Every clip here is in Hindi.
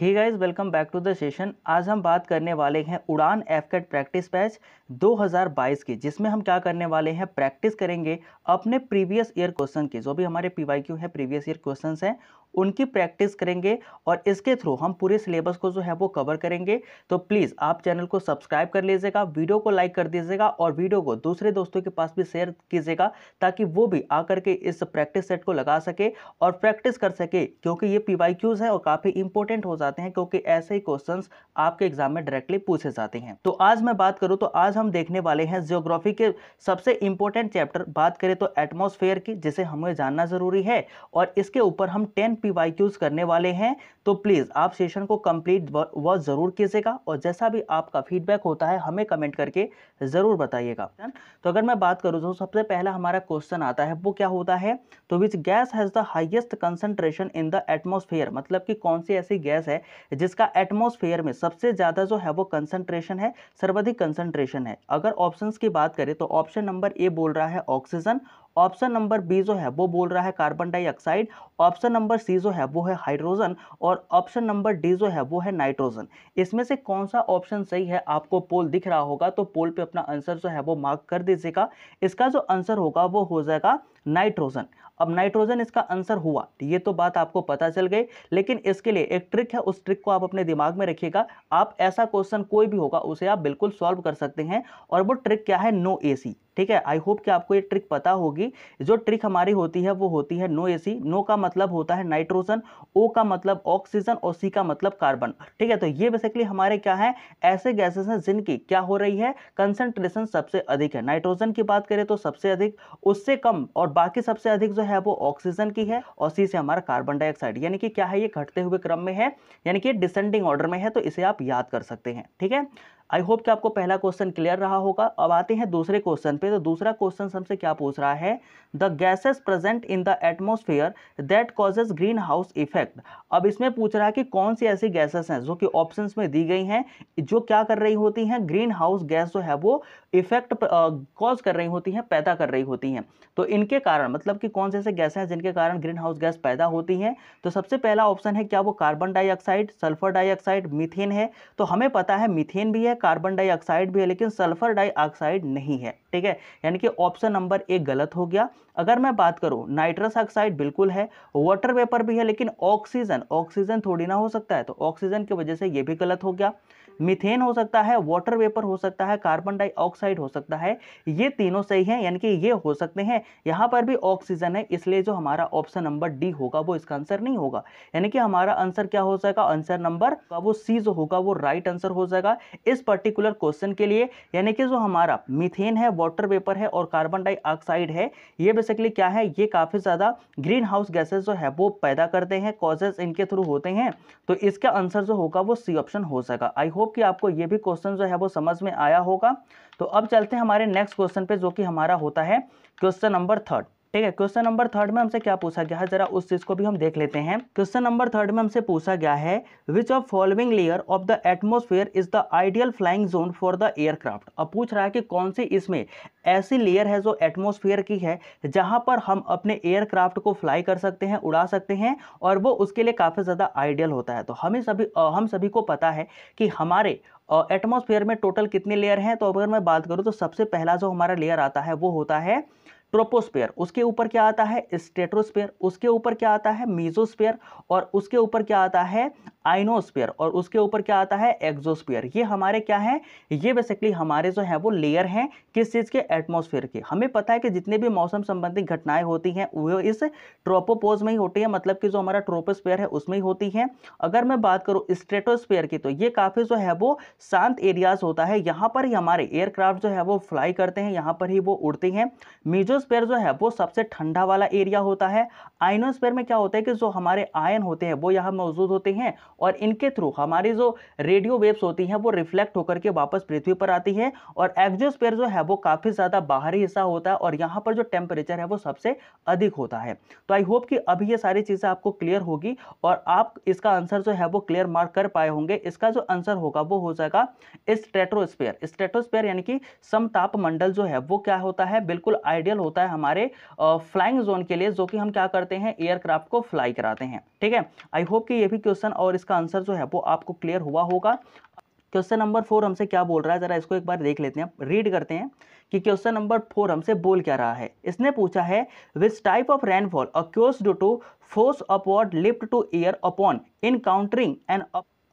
he guys welcome back to the session आज हम बात करने वाले हैं उड़ान एफकेट कैट प्रैक्टिस बैच 2022 की जिसमें हम क्या करने वाले हैं प्रैक्टिस करेंगे अपने प्रीवियस ईयर क्वेश्चन के जो भी हमारे पी वाई क्यू है प्रीवियस ईयर क्वेश्चन हैं उनकी प्रैक्टिस करेंगे और इसके थ्रू हम पूरे सिलेबस को जो है वो कवर करेंगे तो प्लीज़ आप चैनल को सब्सक्राइब कर लीजिएगा वीडियो को लाइक कर दीजिएगा और वीडियो को दूसरे दोस्तों के पास भी शेयर कीजिएगा ताकि वो भी आकर के इस प्रैक्टिस सेट को लगा सके और प्रैक्टिस कर सके क्योंकि ये पी है और काफ़ी इंपॉर्टेंट हो जाते हैं क्योंकि ऐसे ही क्वेश्चन आपके एग्जाम में डायरेक्टली पूछे जाते हैं तो आज मैं बात करूँ तो आज हम देखने वाले हैं जियोग्राफी के सबसे इंपॉर्टेंट चैप्टर बात करें तो एटमोसफेयर की जिसे हमें जानना जरूरी है और इसके ऊपर हम टेन पी करने वाले हैं तो प्लीज़ आप सेशन को कंप्लीट वह ज़रूर कीजिएगा और जैसा भी आपका फीडबैक होता है हमें कमेंट करके ज़रूर बताइएगा तो अगर मैं बात करूँ तो सबसे पहला हमारा क्वेश्चन आता है वो क्या होता है तो which gas has the highest concentration in the atmosphere मतलब कि कौन सी ऐसी गैस है जिसका एटमोसफेयर में सबसे ज़्यादा जो है वो कंसनट्रेशन है सर्वाधिक कंसनट्रेशन है अगर ऑप्शन की बात करें तो ऑप्शन नंबर ए बोल रहा है ऑक्सीजन ऑप्शन नंबर बी जो है वो बोल रहा है carbon dioxide option number C जो है वो है हाइड्रोजन और ऑप्शन नंबर डी जो है वो है नाइट्रोजन इसमें से कौन सा ऑप्शन सही है आपको पोल दिख रहा होगा तो पोल पे अपना आंसर जो है वो मार्क कर दीजिएगा इसका जो आंसर होगा वो हो जाएगा नाइट्रोजन अब नाइट्रोजन इसका आंसर हुआ ये तो बात आपको पता चल गई लेकिन इसके लिए एक ट्रिक है उस ट्रिक को आप अपने दिमाग में रखिएगा आप ऐसा क्वेश्चन कोई भी होगा उसे आप बिल्कुल सॉल्व कर सकते हैं और वो ट्रिक क्या है नो एसी ठीक है आई होप कि आपको ये ट्रिक पता होगी जो ट्रिक हमारी होती है वो होती है नो एसी नो का मतलब मतलब होता है नाइट्रोजन ओ का मतलब ऑक्सीजन और सी का मतलब कार्बन ठीक है तो ये बेसिकली हमारे क्या है ऐसे गैसेस हैं जिनकी क्या हो रही है कंसंट्रेशन सबसे अधिक है नाइट्रोजन की बात करें तो सबसे अधिक उससे कम और बाकी सबसे अधिक जो है वो ऑक्सीजन की है और सी से हमारा कार्बन डाइऑक्साइड यानी कि क्या है ये घटते हुए क्रम में है यानी कि डिसेंडिंग ऑर्डर में है तो इसे आप याद कर सकते हैं ठीक है आई होप कि आपको पहला क्वेश्चन क्लियर रहा होगा अब आते हैं दूसरे क्वेश्चन पे तो दूसरा क्वेश्चन हमसे क्या पूछ रहा है the gases present in the atmosphere that causes greenhouse effect अब इसमें पूछ रहा है कि कौन सी ऐसी गैसेस हैं जो कि ऑप्शंस में दी गई हैं जो क्या कर रही होती हैं ग्रीन हाउस गैस जो है वो इफेक्ट कॉज कर रही होती हैं पैदा कर रही होती हैं तो इनके कारण मतलब कि कौन से ऐसे गैसें हैं जिनके कारण ग्रीन हाउस गैस पैदा होती हैं तो सबसे पहला ऑप्शन है क्या वो carbon dioxide sulphur dioxide methane है तो हमें पता है मिथेन भी है कार्बन डाइऑक्साइड भी है लेकिन सल्फर डाइऑक्साइड नहीं है ठीक है यानी कि ऑप्शन नंबर एक गलत हो गया अगर मैं बात करूँ नाइट्रस ऑक्साइड बिल्कुल है वाटर वेपर भी है लेकिन ऑक्सीजन ऑक्सीजन थोड़ी ना हो सकता है तो ऑक्सीजन की वजह से ये भी गलत हो गया मिथेन हो सकता है वाटर वेपर हो सकता है कार्बन डाइऑक्साइड हो सकता है ये तीनों सही हैं यानी कि ये हो सकते हैं यहाँ पर भी ऑक्सीजन है इसलिए जो हमारा ऑप्शन नंबर डी होगा वो इसका आंसर नहीं होगा यानी कि हमारा आंसर क्या हो जाएगा आंसर नंबर वो सी जो होगा वो राइट आंसर हो जाएगा इस पर्टिकुलर क्वेश्चन के लिए यानी कि जो हमारा मिथेन है वाटर वेपर है और कार्बन डाइऑक्साइड है ये बेसिकली क्या है ये काफ़ी ज़्यादा ग्रीन हाउस गैसेज जो है वो पैदा करते हैं कॉजेज इनके थ्रू होते हैं तो इसका आंसर जो होगा वो सी ऑप्शन हो सका आई होप कि आपको ये भी क्वेश्चन जो है वो समझ में आया होगा तो अब चलते हैं हमारे नेक्स्ट क्वेश्चन पे जो कि हमारा होता है क्वेश्चन नंबर थर्ड ठीक है क्वेश्चन नंबर थर्ड में हमसे क्या पूछा गया है जरा उस चीज को भी हम देख लेते हैं क्वेश्चन नंबर थर्ड में हमसे पूछा गया है which of following layer of the atmosphere is the ideal flying zone for the aircraft अब पूछ रहा है कि कौन सी इसमें ऐसी लेयर है जो एटमोसफेयर की है जहाँ पर हम अपने एयरक्राफ्ट को फ्लाई कर सकते हैं उड़ा सकते हैं और वो उसके लिए काफ़ी ज़्यादा आइडियल होता है तो हमें सभी हम सभी को पता है कि हमारे एटमोस्फेयर में टोटल कितने लेयर हैं तो अगर मैं बात करूँ तो सबसे पहला जो हमारा लेयर आता है वो होता है ट्रोपोस्पेयर उसके ऊपर क्या आता है स्टेट्रोस्पेयर उसके ऊपर क्या आता है मीजोस्पेयर और उसके ऊपर क्या आता है आइनोस्पेयर और उसके ऊपर क्या आता है एक्जोस्पेयर ये हमारे क्या है ये बेसिकली हमारे जो है वो लेयर हैं किस चीज़ के एटमोस्फेयर के हमें पता है कि जितने भी मौसम संबंधी घटनाएं होती हैं वो इस ट्रोपोपोज में ही होती है मतलब कि जो हमारा ट्रोपोस्पेयर है उसमें ही होती है अगर मैं बात करूँ स्ट्रेटोस्पेयर की तो ये काफ़ी जो है वो शांत एरियाज होता है यहाँ पर ही हमारे एयरक्राफ्ट जो है वो फ्लाई करते हैं यहाँ पर ही वो उड़ती हैं मीजो एग्जोस्पेयर जो है वो सबसे ठंडा वाला एरिया होता है आइनोस्पेयर में क्या होता है कि जो हमारे आयन होते हैं वो यहाँ मौजूद होते हैं और इनके थ्रू हमारी जो रेडियो वेव्स होती हैं वो रिफ्लेक्ट होकर के वापस पृथ्वी पर आती है और एग्जोस्पेयर जो है वो काफ़ी ज़्यादा बाहरी हिस्सा होता है और यहाँ पर जो टेम्परेचर है वो सबसे अधिक होता है तो आई होप कि अभी ये सारी चीज़ें आपको क्लियर होगी और आप इसका आंसर जो है वो क्लियर मार्क कर पाए होंगे इसका जो आंसर होगा वो हो जाएगा स्ट्रेटोस्पेयर स्ट्रेटोस्पेयर यानी कि समताप मंडल जो है वो क्या होता है बिल्कुल आइडियल होता है हमारे फ्लाइंग जोन के लिए जो कि हम क्या करते हैं एयरक्राफ्ट को फ्लाई कराते हैं ठीक है आई होप कि ये भी क्वेश्चन और इसका आंसर जो है वो आपको क्लियर हुआ होगा क्वेश्चन नंबर फोर हमसे क्या बोल रहा है ज़रा इसको एक बार देख लेते हैं रीड करते हैं कि क्वेश्चन नंबर फोर हमसे बोल क्या रहा है इसने पूछा है which type of rainfall occurs due to forced upward lift to air upon encountering and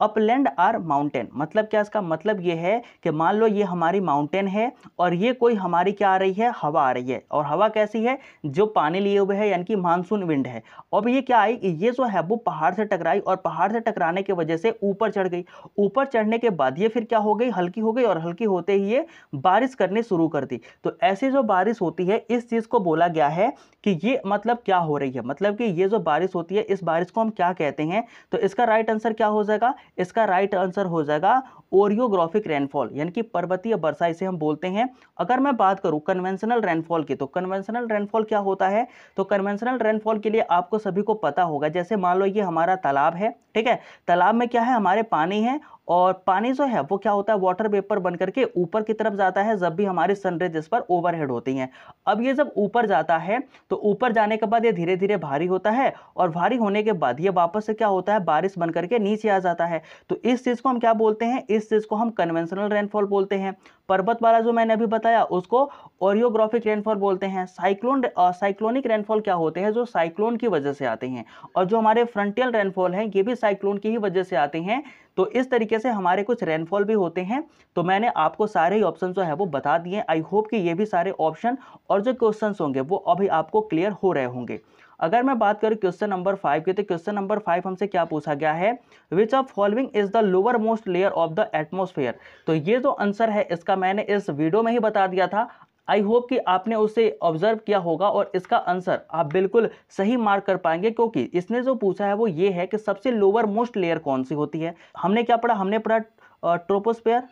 upland or mountain मतलब क्या इसका मतलब ये है कि मान लो ये हमारी माउंटेन है और ये कोई हमारी क्या आ रही है हवा आ रही है और हवा कैसी है जो पानी लिए हुए है यानी कि मानसून विंड है अब ये क्या आई ये जो है वो पहाड़ से टकराई और पहाड़ से टकराने की वजह से ऊपर चढ़ गई ऊपर चढ़ने के बाद ये फिर क्या हो गई हल्की हो गई और हल्की होते ही ये बारिश करनी शुरू कर दी तो ऐसी जो बारिश होती है इस चीज़ को बोला गया है कि ये मतलब क्या हो रही है मतलब कि ये जो बारिश होती है इस बारिश को हम क्या कहते हैं तो इसका राइट आंसर क्या हो जाएगा इसका राइट आंसर हो जाएगा ओरियोग्राफिक रेनफॉल यानी कि पर्वतीय वर्षा इसे हम बोलते हैं अगर मैं बात करूं कन्वेंशनल रेनफॉल की तो कन्वेंशनल रेनफॉल क्या होता है तो कन्वेंशनल रेनफॉल के लिए आपको सभी को पता होगा जैसे मान लो ये हमारा तालाब है ठीक है तालाब में क्या है हमारे पानी है और पानी जो है वो क्या होता है वाटर वेपर बन करके ऊपर की तरफ जाता है जब भी हमारी सनरेज इस पर ओवरहेड होती हैं अब ये जब ऊपर जाता है तो ऊपर जाने के बाद ये धीरे धीरे भारी होता है और भारी होने के बाद ये वापस से क्या होता है बारिश बन करके नीचे आ जाता है तो इस चीज़ को हम क्या बोलते हैं इस चीज़ को हम कन्वेंशनल रेनफॉल बोलते हैं पर्वत वाला जो मैंने अभी बताया उसको ओरियोग्राफिक रेनफॉल बोलते हैं साइक्लोन साइक्लोनिक रेनफॉल क्या होते हैं जो साइक्लोन की वजह से आते हैं और जो हमारे फ्रंटियल रेनफॉल हैं ये भी साइक्लोन की ही वजह से आते हैं तो इस तरीके से हमारे कुछ रेनफॉल भी होते हैं तो मैंने आपको सारे ही ऑप्शन जो है वो बता दिए आई होप कि ये भी सारे ऑप्शन और जो क्वेश्चन होंगे वो अभी आपको क्लियर हो रहे होंगे अगर मैं बात करूं क्वेश्चन नंबर फाइव की तो क्वेश्चन नंबर फाइव हमसे क्या पूछा गया है which of following is the lowermost layer of the atmosphere तो ये जो आंसर है इसका मैंने इस वीडियो में ही बता दिया था आई होप कि आपने उसे ऑब्जर्व किया होगा और इसका आंसर आप बिल्कुल सही मार्क कर पाएंगे क्योंकि इसने जो पूछा है वो ये है कि सबसे लोअर मोस्ट लेयर कौन सी होती है हमने क्या पढ़ा हमने पढ़ा ट्रोपोस्पेयर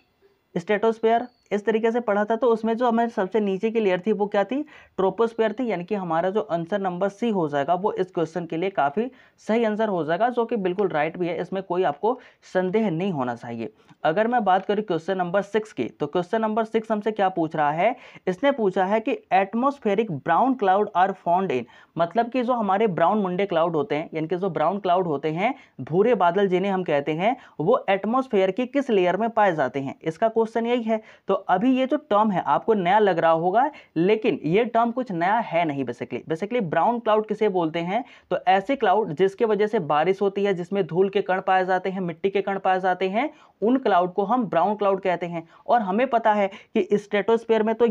स्टेटोस्पेयर इस तरीके से पढ़ा था तो उसमें जो हमें सबसे नीचे की लेयर थी वो क्या थी ट्रोपोस्पेयर थी यानी कि हमारा जो आंसर नंबर सी हो जाएगा वो इस क्वेश्चन के लिए काफ़ी सही आंसर हो जाएगा जो कि बिल्कुल राइट भी है इसमें कोई आपको संदेह नहीं होना चाहिए अगर मैं बात करूँ क्वेश्चन नंबर सिक्स की तो क्वेश्चन नंबर सिक्स हमसे क्या पूछ रहा है इसने पूछा है कि atmospheric brown cloud are found in मतलब कि जो हमारे ब्राउन मुंडे क्लाउड होते हैं यानी कि जो ब्राउन क्लाउड होते हैं भूरे बादल जिन्हें हम कहते हैं वो एटमोस्फेयर की किस लेयर में पाए जाते हैं इसका क्वेश्चन यही है तो अभी ये जो टर्म है आपको नया लग रहा होगा लेकिन ये टर्म कुछ नया है नहीं बेसिकली बेसिकली ब्राउन क्लाउड किसे बोलते हैं तो ऐसे क्लाउड जिसके वजह से बारिश होती है जिसमें धूल के कण पाए जाते हैं मिट्टी के कण पाए जाते हैं उन क्लाउड को हम ब्राउन क्लाउड कहते हैं और हमें पता है कि स्टेटोस्पेयर में तो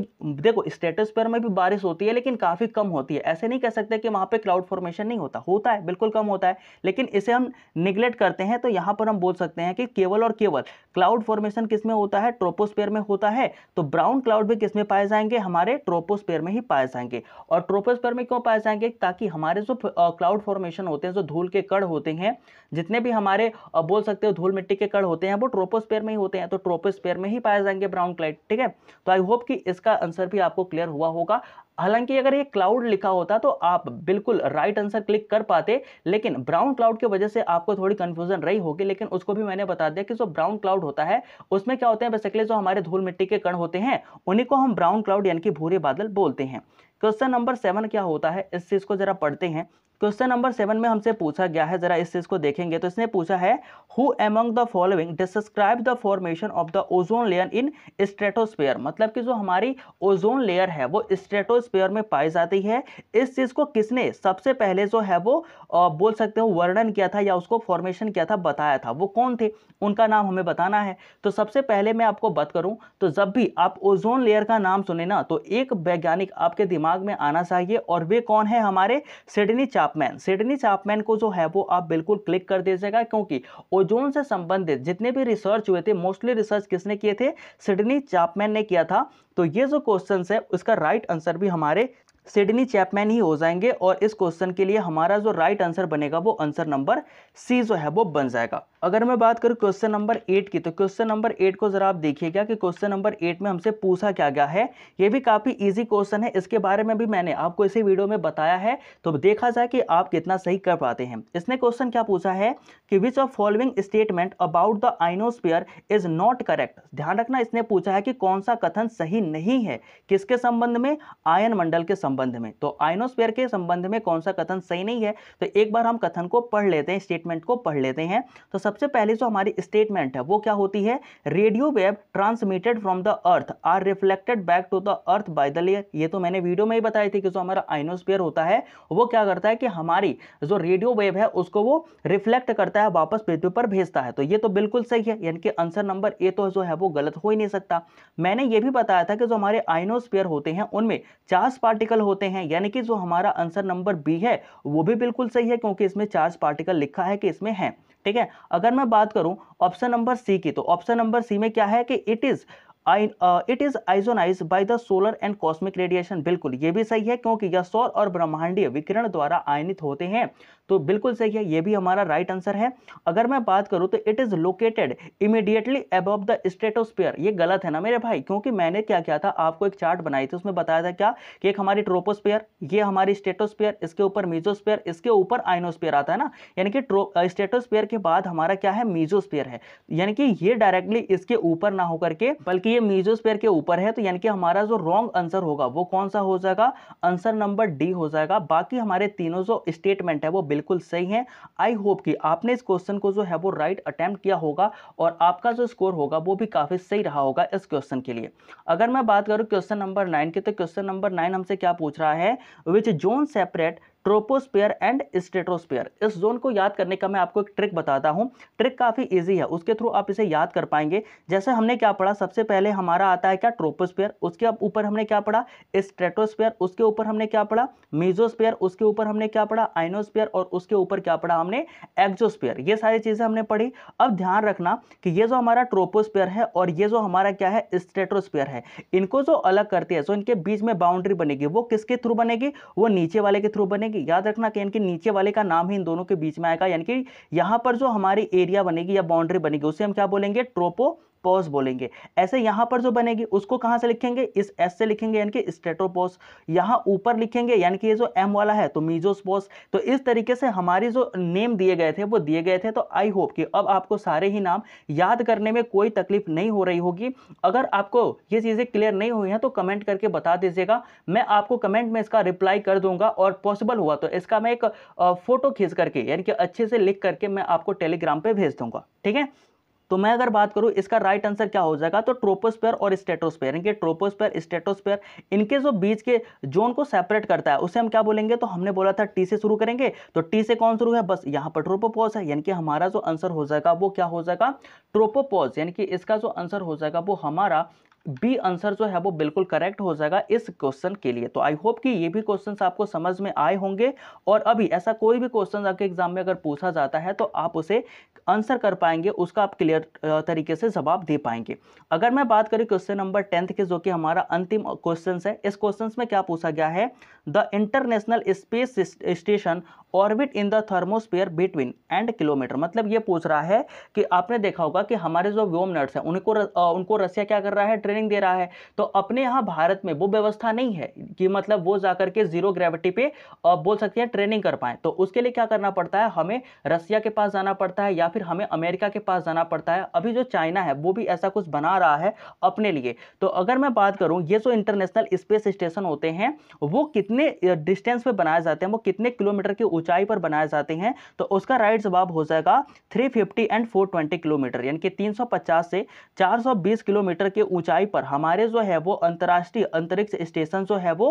देखो स्टेटोस्पेयर में भी बारिश होती है लेकिन काफ़ी कम होती है ऐसे नहीं कह सकते कि वहां पर क्लाउड फॉर्मेशन नहीं होता होता है बिल्कुल कम होता है लेकिन इसे हम निग्लेक्ट करते हैं तो यहां पर हम बोल सकते हैं कि केवल और केवल क्लाउड फॉर्मेशन किसमें होता है ट्रोपोस्पेयर में होता है होता है तो ब्राउन क्लाउड भी किसमें पाए जाएंगे हमारे ट्रोपोस्पेयर में ही पाए जाएंगे और ट्रोपोस्पेयर में क्यों पाए जाएंगे ताकि हमारे जो क्लाउड फॉर्मेशन होते हैं जो धूल के कड़ होते हैं जितने भी हमारे बोल सकते हो धूल मिट्टी के कड़ होते हैं वो ट्रोपोस्पेयर में ही होते हैं तो ट्रोपोस्पेयर में ही पाए जाएंगे ब्राउन क्लाइड ठीक है तो आई होप कि इसका आंसर भी आपको क्लियर हुआ होगा हालांकि अगर ये क्लाउड लिखा होता तो आप बिल्कुल राइट आंसर क्लिक कर पाते लेकिन ब्राउन क्लाउड की वजह से आपको थोड़ी कंफ्यूजन रही होगी लेकिन उसको भी मैंने बता दिया कि जो ब्राउन क्लाउड होता है उसमें क्या होते हैं बेसिकली जो हमारे धूल मिट्टी के कण होते हैं उन्हीं को हम ब्राउन क्लाउड यानी कि भूरे बादल बोलते हैं क्वेश्चन नंबर सेवन क्या होता है इस चीज़ को जरा पढ़ते हैं क्वेश्चन नंबर सेवन में हमसे पूछा गया है जरा इस चीज को देखेंगे तो इसने पूछा है who among the following describe the formation of the ozone layer in stratosphere मतलब कि जो हमारी ओजोन लेयर है वो स्ट्रेटोस्पेयर में पाई जाती है इस चीज को किसने सबसे पहले जो है वो बोल सकते हो वर्णन किया था या उसको फॉर्मेशन किया था बताया था वो कौन थे उनका नाम हमें बताना है तो सबसे पहले मैं आपको बात करूं तो जब भी आप ओजोन लेयर का नाम सुने ना तो एक वैज्ञानिक आपके दिमाग में आना चाहिए और वे कौन है हमारे सिडनी चाप चापमैन सिडनी चापमैन को जो है वो आप बिल्कुल क्लिक कर दीजिएगा क्योंकि ओजोन से संबंधित जितने भी रिसर्च हुए थे मोस्टली रिसर्च किसने किए थे सिडनी चापमैन ने किया था तो ये जो क्वेश्चन है उसका राइट आंसर भी हमारे सिडनी चैपमैन ही हो जाएंगे और इस क्वेश्चन के लिए हमारा जो राइट आंसर बनेगा वो आंसर नंबर सी जो है वो बन जाएगा अगर मैं बात करूँ क्वेश्चन नंबर एट की तो क्वेश्चन नंबर एट को जरा आप देखिएगा कि क्वेश्चन नंबर एट में हमसे पूछा क्या गया है ये भी काफ़ी इजी क्वेश्चन है इसके बारे में भी मैंने आपको इसी वीडियो में बताया है तो देखा जाए कि आप कितना सही कर पाते हैं इसने क्वेश्चन क्या पूछा है कि which of following statement about the ionosphere is not correct ध्यान रखना इसने पूछा है कि कौन सा कथन सही नहीं है किसके संबंध में आयन मंडल के संबंध संबंध में तो आयनोस्फेयर के संबंध में कौन सा कथन सही नहीं है तो एक बार हम कथन को पढ़ लेते हैं स्टेटमेंट को पढ़ लेते हैं तो सबसे पहले जो हमारी स्टेटमेंट है वो क्या होती है radio wave transmitted from the earth are reflected back to the earth by the layer ये तो मैंने वीडियो में ही बताई थी कि जो हमारा आइनोस्फेयर होता है वो क्या करता है कि हमारी जो रेडियो वेब है उसको वो रिफ्लेक्ट करता है वापस पृथ्वी पर भेजता है तो ये तो बिल्कुल सही है यानी कि आंसर नंबर ए तो जो है वो गलत हो ही नहीं सकता मैंने ये भी बताया था कि जो हमारे आइनोस्पेयर होते हैं उनमें चार्ज पार्टिकल होते हैं यानी कि जो हमारा आंसर नंबर बी है वो भी बिल्कुल सही है क्योंकि इसमें चार्ज पार्टिकल लिखा है कि इसमें है ठीक है अगर मैं बात करूं ऑप्शन नंबर सी की तो ऑप्शन नंबर सी में क्या है कि इट इज़ इट इज आइजोनाइज by the solar and cosmic radiation बिल्कुल ये भी सही है क्योंकि यह सौर और ब्रह्मांडीय विकिरण द्वारा आयनित होते हैं तो बिल्कुल सही है ये भी हमारा राइट आंसर है अगर मैं बात करूँ तो it is located immediately above the stratosphere ये गलत है ना मेरे भाई क्योंकि मैंने क्या किया था आपको एक चार्ट बनाई थी उसमें बताया था क्या कि एक हमारी ट्रोपोस्पियर ये हमारी स्टेटोस्पियर इसके ऊपर मीजोस्पियर इसके ऊपर आइनोस्पियर आता है ना यानी कि स्टेटोस्पियर के बाद हमारा क्या है मीजोस्पियर है यानी कि ये डायरेक्टली इसके ऊपर ना होकर के बल्कि ये मीजोस्पियर के ऊपर है तो यानी कि हमारा जो रॉन्ग आंसर होगा वो कौन सा हो जाएगा आंसर नंबर डी हो जाएगा बाकी हमारे तीनों जो स्टेटमेंट है वो बिल्कुल सही हैं आई होप कि आपने इस क्वेश्चन को जो है वो राइट अटैम्प्ट किया होगा और आपका जो स्कोर होगा वो भी काफ़ी सही रहा होगा इस क्वेश्चन के लिए अगर मैं बात करूँ क्वेश्चन नंबर नाइन की तो क्वेश्चन नंबर नाइन हमसे क्या पूछ रहा है which zone separate troposphere and stratosphere इस जोन को याद करने का मैं आपको एक ट्रिक बताता हूँ ट्रिक काफ़ी ईजी है उसके थ्रू आप इसे याद कर पाएंगे जैसे हमने क्या पढ़ा सबसे पहले हमारा आता है क्या ट्रोपोस्पेयर उसके ऊपर हमने क्या पढ़ा स्ट्रेटोस्पेयर उसके ऊपर हमने क्या पढ़ा मीजोस्पेयर उसके ऊपर हमने क्या पढ़ा आइनोस्पेयर और उसके ऊपर क्या पढ़ा हमने एक्जोस्पेयर ये सारी चीज़ें हमने पढ़ी अब ध्यान रखना कि ये जो हमारा ट्रोपोस्पेयर है और ये जो हमारा क्या है स्टेट्रोस्पियर है इनको जो अलग करती है जो इनके बीच में बाउंड्री बनेगी वो किसके थ्रू बनेगी वो नीचे वाले के थ्रू बनेगी कि याद रखना कि यानी नीचे वाले का नाम ही इन दोनों के बीच में आएगा यानी कि यहाँ पर जो हमारी एरिया बनेगी या बाउंड्री बनेगी उसे हम क्या बोलेंगे ट्रोपो पॉज बोलेंगे ऐसे यहाँ पर जो बनेगी उसको कहाँ से लिखेंगे इस एस से लिखेंगे यानी कि स्टेटोपोस यहाँ ऊपर लिखेंगे यानी कि ये जो एम वाला है तो मीजोस्पोस तो इस तरीके से हमारे जो नेम दिए गए थे वो दिए गए थे तो आई होप कि अब आपको सारे ही नाम याद करने में कोई तकलीफ नहीं हो रही होगी अगर आपको ये चीज़ें क्लियर नहीं हुई हैं तो कमेंट करके बता दीजिएगा मैं आपको कमेंट में इसका रिप्लाई कर दूंगा और पॉसिबल हुआ तो इसका मैं एक फ़ोटो खींच करके यानी कि अच्छे से लिख करके मैं आपको टेलीग्राम पर भेज दूंगा ठीक है तो मैं अगर बात करूँ इसका राइट आंसर क्या हो जाएगा तो ट्रोपोस्पेयर और स्टेटोस्पेयर इनके ट्रोपोस्पेयर स्टेटोस्पेयर इनके जो बीच के जोन को सेपरेट करता है उसे हम क्या बोलेंगे तो हमने बोला था टी से शुरू करेंगे तो टी से कौन शुरू है बस यहाँ पर ट्रोपोपोज है यानी कि हमारा जो आंसर हो जाएगा वो क्या हो जाएगा ट्रोपोपोज यानी कि इसका जो आंसर हो जाएगा वो हमारा बी आंसर जो है वो बिल्कुल करेक्ट हो जाएगा इस क्वेश्चन के लिए तो आई होप कि ये भी क्वेश्चंस आपको समझ में आए होंगे और अभी ऐसा कोई भी क्वेश्चन आपके एग्जाम में अगर पूछा जाता है तो आप उसे आंसर कर पाएंगे उसका आप क्लियर तरीके से जवाब दे पाएंगे अगर मैं बात करें क्वेश्चन नंबर टेंथ के जो कि हमारा अंतिम क्वेश्चन है इस क्वेश्चन में क्या पूछा गया है the international space station orbit in the thermosphere between and kilometre मतलब ये पूछ रहा है कि आपने देखा होगा कि हमारे जो व्योम नर्स हैं उनको उनको रसिया क्या कर रहा है ट्रेनिंग दे रहा है तो अपने यहाँ भारत में वो व्यवस्था नहीं है कि मतलब वो जाकर के जीरो ग्रेविटी पे बोल सकते हैं ट्रेनिंग कर पाएँ तो उसके लिए क्या करना पड़ता है हमें रसिया के पास जाना पड़ता है या फिर हमें अमेरिका के पास जाना पड़ता है अभी जो चाइना है वो भी ऐसा कुछ बना रहा है अपने लिए तो अगर मैं बात करूँ ये जो इंटरनेशनल स्पेस स्टेशन होते हैं वो कितने डिस्टेंस पे बनाए जाते हैं वो कितने किलोमीटर की ऊंचाई पर बनाए जाते हैं तो उसका राइट जवाब हो जाएगा 350 एंड 420 किलोमीटर यानी कि 350 से 420 किलोमीटर की ऊंचाई पर हमारे जो है वो अंतर्राष्ट्रीय अंतरिक्ष स्टेशन जो है वो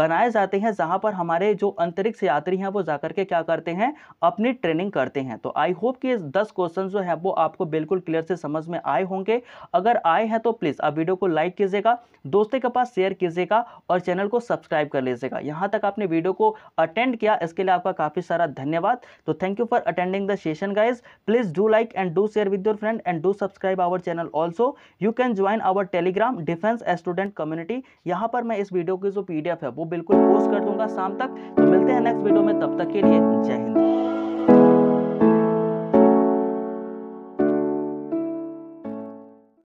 बनाए जाते हैं जहां पर हमारे जो अंतरिक्ष यात्री हैं वो जाकर के क्या करते हैं अपनी ट्रेनिंग करते हैं तो आई होप कि दस क्वेश्चन जो है वो आपको बिल्कुल क्लियर से समझ में आए होंगे अगर आए हैं तो प्लीज़ आप वीडियो को लाइक कीजिएगा दोस्तों के पास शेयर कीजिएगा और चैनल को सब्सक्राइब कर लीजिएगा यहाँ तक आपने वीडियो को अटेंड किया इसके लिए आपका काफ़ी सारा धन्यवाद तो thank you for attending the session guys please do like and do share with your friend and do subscribe our channel also you can join our Telegram defence student community यहाँ पर मैं इस वीडियो की जो पी है वो बिल्कुल पोस्ट कर दूंगा शाम तक तो मिलते हैं नेक्स्ट वीडियो में तब तक के लिए जय हिंद